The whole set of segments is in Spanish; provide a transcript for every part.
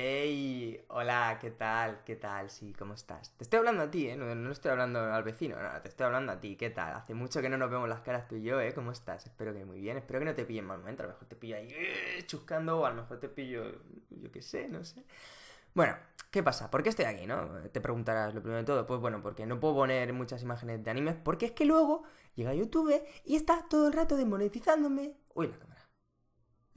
¡Ey! hola, ¿qué tal? ¿Qué tal? Sí, ¿cómo estás? Te estoy hablando a ti, ¿eh? No, estoy hablando al vecino, no, te estoy hablando a ti, ¿qué tal? Hace mucho que no nos vemos las caras tú y yo, ¿eh? ¿Cómo estás? Espero que muy bien, espero que no te pillen mal momento, a lo mejor te pillo ahí eh, chuscando o a lo mejor te pillo, yo qué sé, no sé. Bueno, ¿qué pasa? ¿Por qué estoy aquí, no? Te preguntarás lo primero de todo. Pues bueno, porque no puedo poner muchas imágenes de animes, porque es que luego llega YouTube y está todo el rato demonetizándome. Uy, la cámara.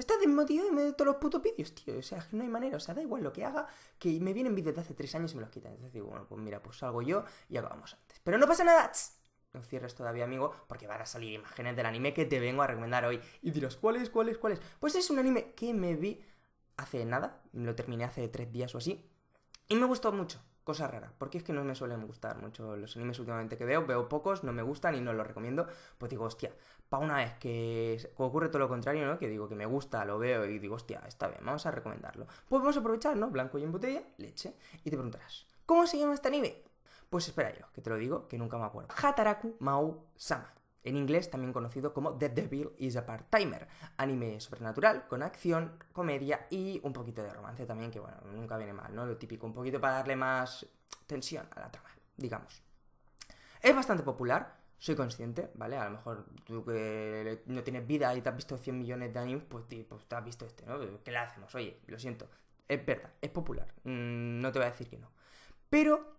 Está desmotivado y me de todos los putos vídeos, tío. O sea, no hay manera. O sea, da igual lo que haga, que me vienen vídeos de hace tres años y me los quitan. Entonces digo, bueno, pues mira, pues salgo yo y acabamos antes. Pero no pasa nada. No cierres todavía, amigo, porque van a salir imágenes del anime que te vengo a recomendar hoy. Y dirás, ¿cuáles, cuáles, cuáles? Pues es un anime que me vi hace nada. Lo terminé hace tres días o así. Y me gustó mucho. Cosa rara, porque es que no me suelen gustar mucho los animes últimamente que veo, veo pocos, no me gustan y no los recomiendo. Pues digo, hostia, para una vez que ocurre todo lo contrario, ¿no? Que digo que me gusta, lo veo y digo, hostia, está bien, vamos a recomendarlo. Pues vamos a aprovechar, ¿no? Blanco y en botella, leche. Y te preguntarás, ¿cómo se llama este anime? Pues espera yo, que te lo digo, que nunca me acuerdo. Hataraku Mau Sama en inglés también conocido como The Devil is a Part-Timer, anime sobrenatural con acción, comedia y un poquito de romance también, que bueno, nunca viene mal, ¿no? Lo típico, un poquito para darle más tensión a la trama, digamos. Es bastante popular, soy consciente, ¿vale? A lo mejor tú que no tienes vida y te has visto 100 millones de animes, pues, pues, te has visto este, ¿no? ¿Qué le hacemos? Oye, lo siento, es verdad, es popular, mm, no te voy a decir que no. Pero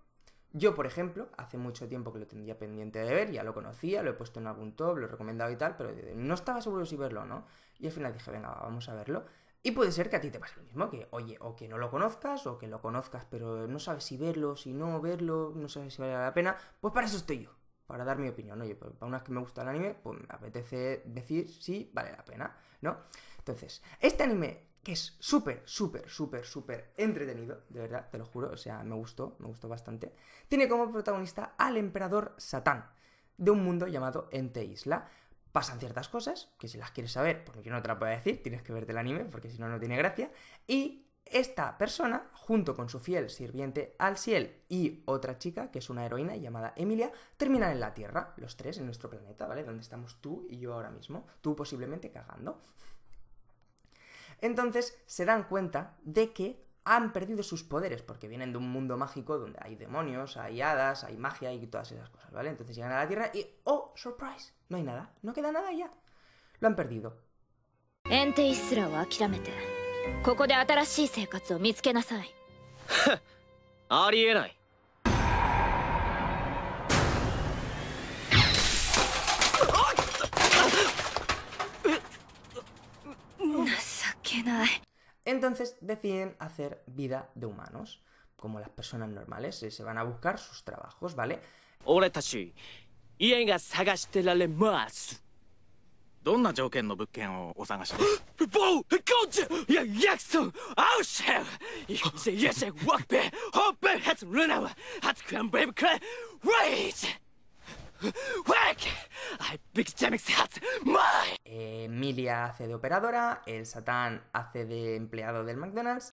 yo, por ejemplo, hace mucho tiempo que lo tendría pendiente de ver, ya lo conocía, lo he puesto en algún top, lo he recomendado y tal, pero no estaba seguro si verlo o no. Y al final dije, venga, vamos a verlo. Y puede ser que a ti te pase lo mismo, que oye, o que no lo conozcas, o que lo conozcas, pero no sabes si verlo, si no verlo, no sabes si vale la pena. Pues para eso estoy yo, para dar mi opinión. Oye, pues para unas que me gusta el anime, pues me apetece decir si vale la pena, ¿no? Entonces, este anime que es súper, súper, súper, súper entretenido, de verdad, te lo juro, o sea, me gustó, me gustó bastante. Tiene como protagonista al emperador Satán, de un mundo llamado Ente Isla. Pasan ciertas cosas, que si las quieres saber, porque yo no te la puedo decir, tienes que verte el anime, porque si no, no tiene gracia. Y esta persona, junto con su fiel sirviente Alciel y otra chica, que es una heroína llamada Emilia, terminan en la Tierra, los tres, en nuestro planeta, ¿vale? Donde estamos tú y yo ahora mismo, tú posiblemente cagando. Entonces se dan cuenta de que han perdido sus poderes, porque vienen de un mundo mágico donde hay demonios, hay hadas, hay magia y todas esas cosas, ¿vale? Entonces llegan a la Tierra y ¡oh, surprise! No hay nada, no queda nada ya. Lo han perdido. Entonces deciden hacer vida de humanos, como las personas normales, eh, se van a buscar sus trabajos, ¿vale? Emilia hace de operadora, el Satán hace de empleado del McDonald's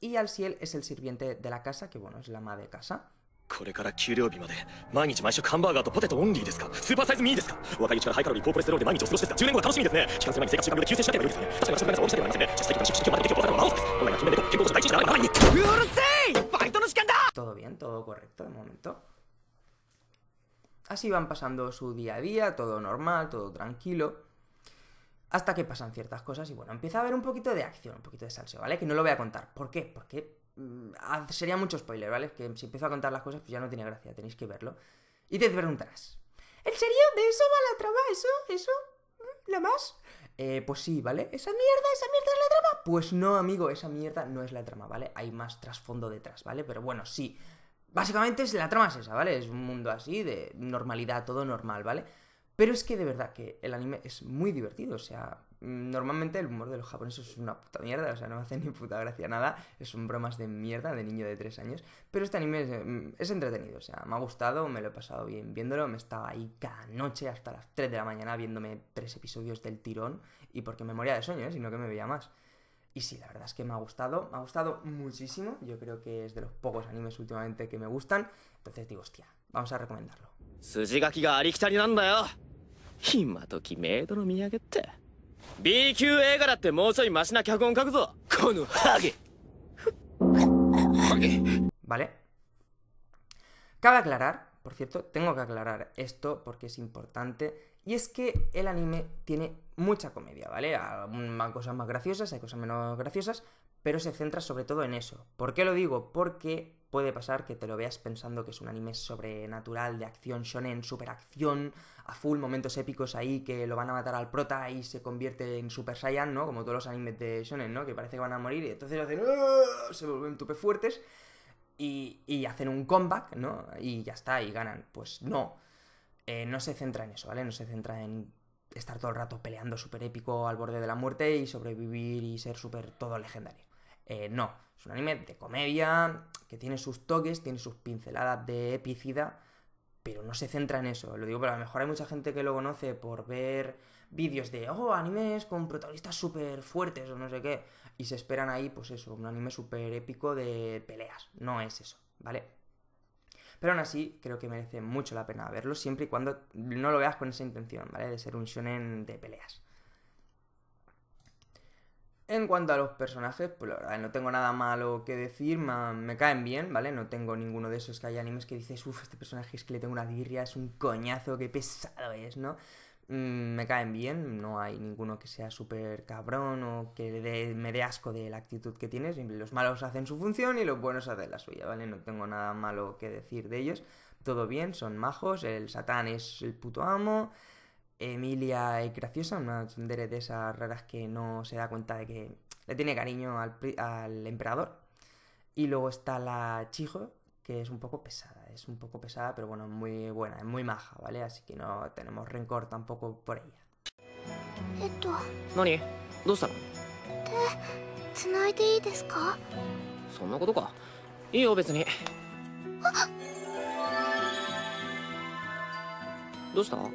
y Alciel es el sirviente de la casa, que bueno, es la ama de casa. Así van pasando su día a día, todo normal, todo tranquilo. Hasta que pasan ciertas cosas y bueno, empieza a haber un poquito de acción, un poquito de salseo, ¿vale? Que no lo voy a contar. ¿Por qué? Porque mm, sería mucho spoiler, ¿vale? Que si empiezo a contar las cosas, pues ya no tiene gracia, tenéis que verlo. Y te preguntarás, ¿en serio? ¿De eso va la trama? ¿Eso? ¿Eso? ¿Mm? ¿La más? Eh, pues sí, ¿vale? ¿Esa mierda? ¿Esa mierda es la trama? Pues no, amigo, esa mierda no es la trama, ¿vale? Hay más trasfondo detrás, ¿vale? Pero bueno, sí, Básicamente es la trama es esa, ¿vale? Es un mundo así, de normalidad, todo normal, ¿vale? Pero es que de verdad que el anime es muy divertido, o sea, mm, normalmente el humor de los japoneses es una puta mierda, o sea, no me hace ni puta gracia nada, es un bromas de mierda de niño de 3 años, pero este anime mm, es, entretenido, o sea, me ha gustado, me lo he pasado bien viéndolo, me estaba ahí cada noche hasta las 3 de la mañana viéndome tres episodios del tirón, y porque me moría de sueño, ¿eh? sino que me veía más. Y sí, la verdad es que me ha gustado, me ha gustado muchísimo. Yo creo que es de los pocos animes últimamente que me gustan. Entonces digo, hostia, vamos a recomendarlo. Vale Cabe aclarar, por cierto, tengo que aclarar esto porque es importante y es que el anime tiene mucha comedia, ¿vale? Hay ah, cosas más graciosas, hay cosas menos graciosas, pero se centra sobre todo en eso. ¿Por qué lo digo? Porque puede pasar que te lo veas pensando que es un anime sobrenatural, de acción shonen, superacción, a full, momentos épicos ahí que lo van a matar al prota y se convierte en Super Saiyan, ¿no? Como todos los animes de shonen, ¿no? Que parece que van a morir y entonces hacen... Ah", se vuelven tupefuertes y, y hacen un comeback, ¿no? Y ya está, y ganan. Pues no. Eh, no se centra en eso, ¿vale? No se centra en estar todo el rato peleando súper épico al borde de la muerte y sobrevivir y ser súper todo legendario. Eh, no, es un anime de comedia que tiene sus toques, tiene sus pinceladas de epicida, pero no se centra en eso. Lo digo, pero a lo mejor hay mucha gente que lo conoce por ver vídeos de, oh, animes con protagonistas súper fuertes o no sé qué, y se esperan ahí, pues eso, un anime súper épico de peleas. No es eso, ¿vale? Pero aún así, creo que merece mucho la pena verlo, siempre y cuando no lo veas con esa intención, ¿vale? De ser un shonen de peleas. En cuanto a los personajes, pues la verdad no tengo nada malo que decir, me caen bien, ¿vale? No tengo ninguno de esos que hay animes que dices, uff, este personaje es que le tengo una diria, es un coñazo, qué pesado es, ¿no? Mm, me caen bien, no hay ninguno que sea súper cabrón o que me dé asco de la actitud que tiene, los malos hacen su función y los buenos hacen la suya, ¿vale? No tengo nada malo que decir de ellos, todo bien, son majos, el satán es el puto amo, Emilia es graciosa, una de esas raras que no se da cuenta de que le tiene cariño al, al emperador, y luego está la Chijo, que es un poco pesada, es un poco pesada, pero bueno, muy buena, es muy maja, ¿vale? Así que no tenemos rencor tampoco por ella. ¿Esto? ¿Nani? ¿Dónde está? そんなことかいいよ別にどうしたえああい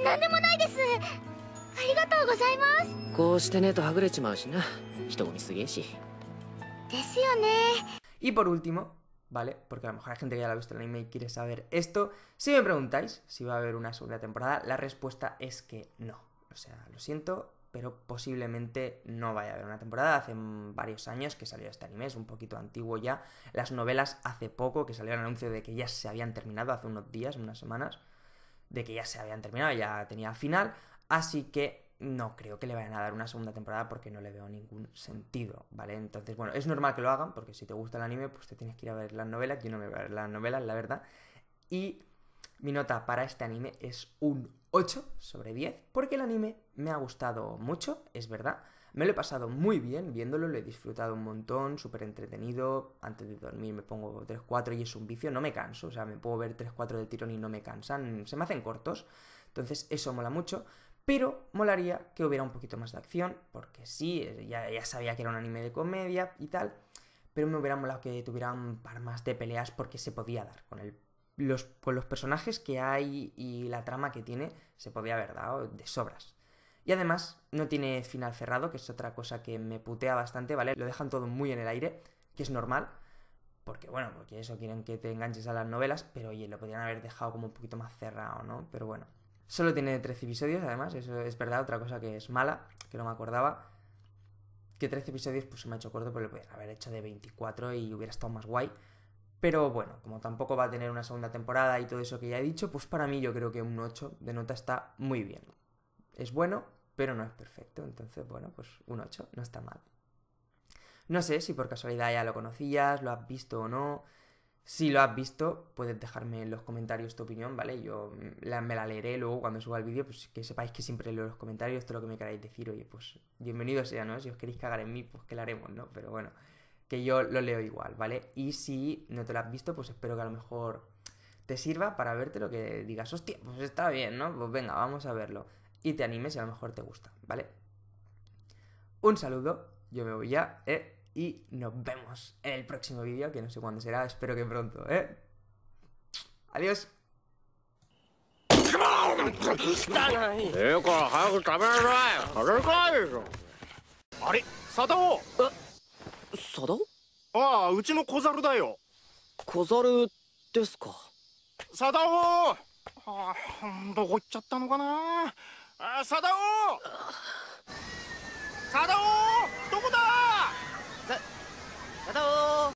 え何でもないですありがとうございますこうしてねえとはぐれちまうしな人混みすげえしですよね Y por último, ¿vale? Porque a lo mejor hay gente que ya la ha visto en el anime quiere saber esto. Si me preguntáis si va a haber una segunda temporada, la respuesta es que no. O sea, lo siento, pero posiblemente no vaya a haber una temporada. Hace varios años que salió este anime, es un poquito antiguo ya. Las novelas hace poco, que salió el anuncio de que ya se habían terminado, hace unos días, unas semanas, de que ya se habían terminado, ya tenía final. Así que no creo que le vayan a dar una segunda temporada porque no le veo ningún sentido, ¿vale? Entonces, bueno, es normal que lo hagan porque si te gusta el anime, pues te tienes que ir a ver las novelas. Yo no me voy a ver las novelas, la verdad. Y mi nota para este anime es un 8 sobre 10 porque el anime me ha gustado mucho, es verdad. Me lo he pasado muy bien viéndolo, lo he disfrutado un montón, súper entretenido. Antes de dormir me pongo 3-4 y es un vicio, no me canso. O sea, me puedo ver 3-4 de tirón y no me cansan, se me hacen cortos. Entonces, eso mola mucho. Pero molaría que hubiera un poquito más de acción, porque sí, eh, ya, sabía que era un anime de comedia y tal, pero me hubiera molado que tuvieran un par más de peleas porque se podía dar con el los, con los personajes que hay y la trama que tiene, se podía haber dado de sobras. Y además, no tiene final cerrado, que es otra cosa que me putea bastante, ¿vale? Lo dejan todo muy en el aire, que es normal, porque bueno, porque eso quieren que te enganches a las novelas, pero oye, lo podrían haber dejado como un poquito más cerrado, ¿no? Pero bueno. Solo tiene 13 episodios, además, eso es verdad, otra cosa que es mala, que no me acordaba. Que 13 episodios pues se me ha hecho corto, pero lo haber hecho de 24 y hubiera estado más guay. Pero bueno, como tampoco va a tener una segunda temporada y todo eso que ya he dicho, pues para mí yo creo que un 8 de nota está muy bien. Es bueno, pero no es perfecto. Entonces, bueno, pues un 8 no está mal. No sé si por casualidad ya lo conocías, lo has visto o no. Si lo has visto, puedes dejarme en los comentarios tu opinión, ¿vale? Yo mm, me la leeré luego cuando suba el vídeo, pues que sepáis que siempre leo los comentarios, todo lo que me queráis decir, oye, pues bienvenido sea, ¿no? Si os queréis cagar en mí, pues que lo haremos, ¿no? Pero bueno, que yo lo leo igual, ¿vale? Y si no te lo has visto, pues espero que a lo mejor te sirva para verte lo que digas, hostia, pues está bien, ¿no? Pues venga, vamos a verlo. Y te animes y a lo mejor te gusta, ¿vale? Un saludo, yo me voy ya, ¿eh? Y nos vemos en el próximo vídeo, que no sé cuándo será, espero que pronto, ¿eh? Adiós. ええから早く食べなさい食べるかいでしょあれサダオえサダオああうちの小猿だよ小猿ですかサダオあどこ行っちゃったのかなあサダオサダオどスター